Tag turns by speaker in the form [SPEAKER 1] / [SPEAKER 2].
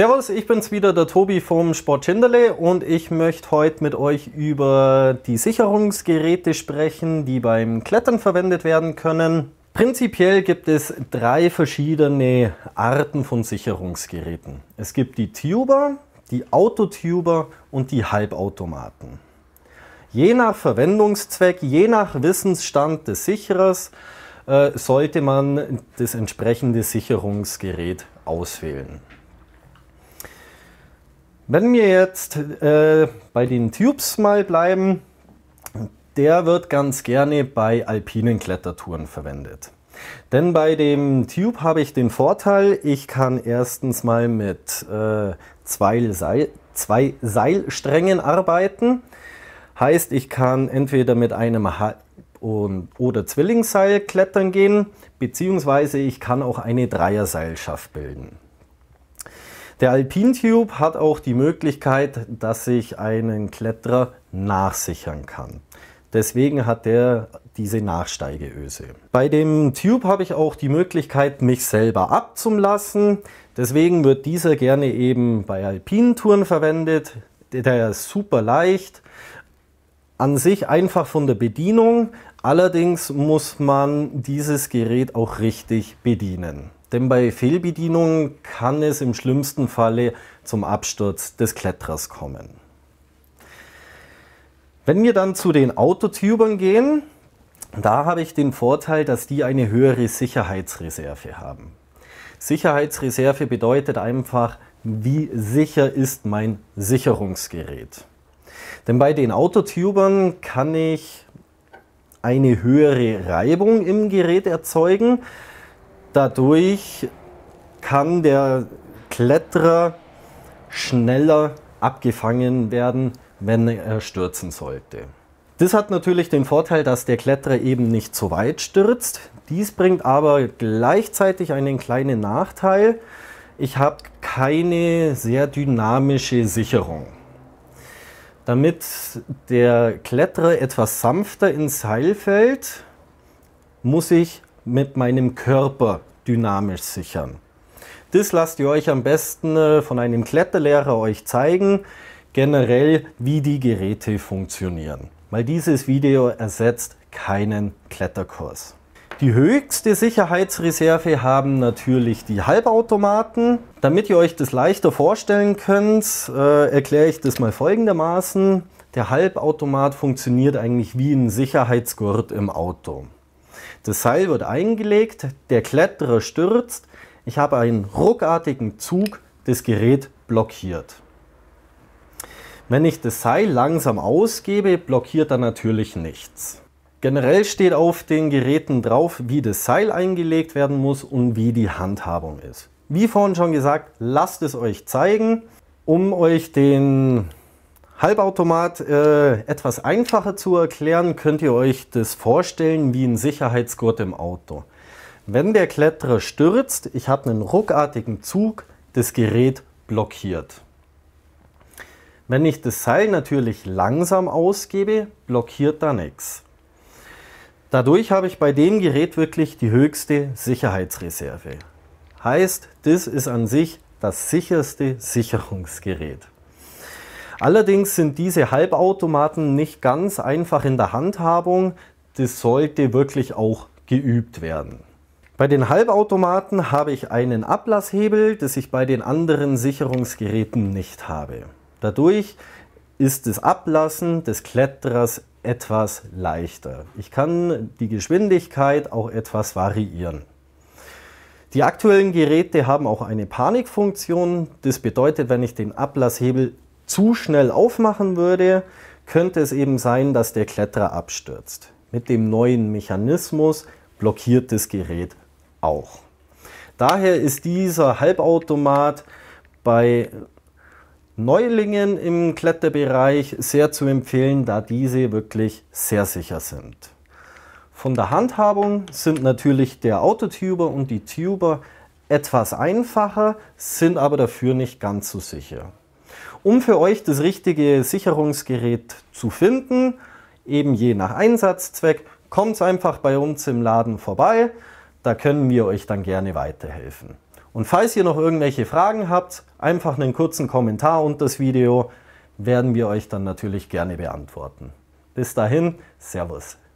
[SPEAKER 1] Servus, ich bin's wieder, der Tobi vom Sport Schinderle und ich möchte heute mit euch über die Sicherungsgeräte sprechen, die beim Klettern verwendet werden können. Prinzipiell gibt es drei verschiedene Arten von Sicherungsgeräten. Es gibt die Tuber, die Autotuber und die Halbautomaten. Je nach Verwendungszweck, je nach Wissensstand des Sicherers äh, sollte man das entsprechende Sicherungsgerät auswählen. Wenn wir jetzt äh, bei den Tubes mal bleiben, der wird ganz gerne bei alpinen Klettertouren verwendet. Denn bei dem Tube habe ich den Vorteil, ich kann erstens mal mit äh, zwei, Seil, zwei, Seilsträngen arbeiten. Heißt, ich kann entweder mit einem ha oder Zwillingsseil klettern gehen, beziehungsweise ich kann auch eine Dreierseilschaft bilden. Der Alpine Tube hat auch die Möglichkeit, dass ich einen Kletterer nachsichern kann. Deswegen hat der diese Nachsteigeöse. Bei dem Tube habe ich auch die Möglichkeit, mich selber abzulassen. Deswegen wird dieser gerne eben bei alpinen Touren verwendet. Der ist super leicht. An sich einfach von der Bedienung. Allerdings muss man dieses Gerät auch richtig bedienen. Denn bei Fehlbedienung kann es im schlimmsten Falle zum Absturz des Kletterers kommen. Wenn wir dann zu den Autotubern gehen, da habe ich den Vorteil, dass die eine höhere Sicherheitsreserve haben. Sicherheitsreserve bedeutet einfach, wie sicher ist mein Sicherungsgerät. Denn bei den Autotubern kann ich eine höhere Reibung im Gerät erzeugen, Dadurch kann der Kletterer schneller abgefangen werden, wenn er stürzen sollte. Das hat natürlich den Vorteil, dass der Kletterer eben nicht so weit stürzt. Dies bringt aber gleichzeitig einen kleinen Nachteil. Ich habe keine sehr dynamische Sicherung. Damit der Kletterer etwas sanfter ins Seil fällt, muss ich mit meinem Körper dynamisch sichern. Das lasst ihr euch am besten äh, von einem Kletterlehrer euch zeigen, generell wie die Geräte funktionieren. Weil dieses Video ersetzt keinen Kletterkurs. Die höchste Sicherheitsreserve haben natürlich die Halbautomaten. Damit ihr euch das leichter vorstellen könnt, äh, erkläre ich das mal folgendermaßen. Der Halbautomat funktioniert eigentlich wie ein Sicherheitsgurt im Auto. Das Seil wird eingelegt, der Kletterer stürzt. Ich habe einen ruckartigen Zug, das Gerät blockiert. Wenn ich das Seil langsam ausgebe, blockiert er natürlich nichts. Generell steht auf den Geräten drauf, wie das Seil eingelegt werden muss und wie die Handhabung ist. Wie vorhin schon gesagt, lasst es euch zeigen, um euch den Halbautomat äh, etwas einfacher zu erklären, könnt ihr euch das vorstellen wie ein Sicherheitsgurt im Auto. Wenn der Kletterer stürzt, ich habe einen ruckartigen Zug, das Gerät blockiert. Wenn ich das Seil natürlich langsam ausgebe, blockiert da nichts. Dadurch habe ich bei dem Gerät wirklich die höchste Sicherheitsreserve. Heißt, das ist an sich das sicherste Sicherungsgerät. Allerdings sind diese Halbautomaten nicht ganz einfach in der Handhabung. Das sollte wirklich auch geübt werden. Bei den Halbautomaten habe ich einen Ablasshebel, das ich bei den anderen Sicherungsgeräten nicht habe. Dadurch ist das Ablassen des Kletterers etwas leichter. Ich kann die Geschwindigkeit auch etwas variieren. Die aktuellen Geräte haben auch eine Panikfunktion. Das bedeutet, wenn ich den Ablasshebel zu schnell aufmachen würde, könnte es eben sein, dass der Kletterer abstürzt. Mit dem neuen Mechanismus blockiert das Gerät auch. Daher ist dieser Halbautomat bei Neulingen im Kletterbereich sehr zu empfehlen, da diese wirklich sehr sicher sind. Von der Handhabung sind natürlich der Autotuber und die Tuber etwas einfacher, sind aber dafür nicht ganz so sicher um für euch das richtige Sicherungsgerät zu finden, eben je nach Einsatzzweck, kommt einfach bei uns im Laden vorbei, da können wir euch dann gerne weiterhelfen. Und falls ihr noch irgendwelche Fragen habt, einfach einen kurzen Kommentar unter das Video, werden wir euch dann natürlich gerne beantworten. Bis dahin, Servus.